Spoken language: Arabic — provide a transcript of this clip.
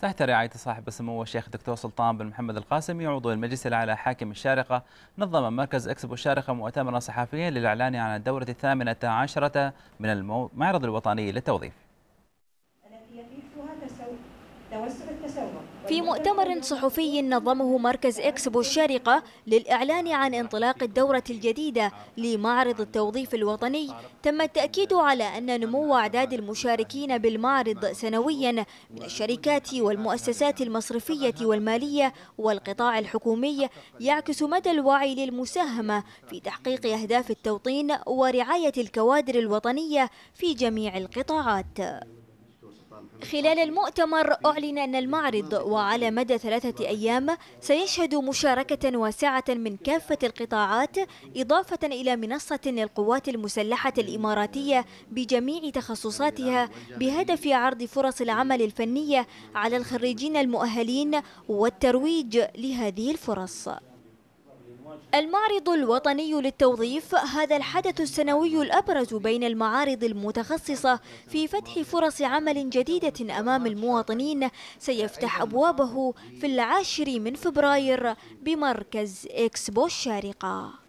تحت رعاية صاحب السمو الشيخ الدكتور سلطان بن محمد القاسمي عضو المجلس الأعلى حاكم الشارقة نظم مركز اكسبو الشارقة مؤتمرا صحفيا للإعلان عن الدورة الثامنة عشرة من المعرض الوطني للتوظيف في مؤتمر صحفي نظمه مركز إكسبو الشارقة للإعلان عن انطلاق الدورة الجديدة لمعرض التوظيف الوطني تم التأكيد على أن نمو أعداد المشاركين بالمعرض سنويا من الشركات والمؤسسات المصرفية والمالية والقطاع الحكومي يعكس مدى الوعي للمساهمة في تحقيق أهداف التوطين ورعاية الكوادر الوطنية في جميع القطاعات خلال المؤتمر أعلن أن المعرض وعلى مدى ثلاثة أيام سيشهد مشاركة واسعة من كافة القطاعات إضافة إلى منصة للقوات المسلحة الإماراتية بجميع تخصصاتها بهدف عرض فرص العمل الفنية على الخريجين المؤهلين والترويج لهذه الفرص المعرض الوطني للتوظيف هذا الحدث السنوي الأبرز بين المعارض المتخصصة في فتح فرص عمل جديدة أمام المواطنين سيفتح أبوابه في العاشر من فبراير بمركز إكسبو الشارقة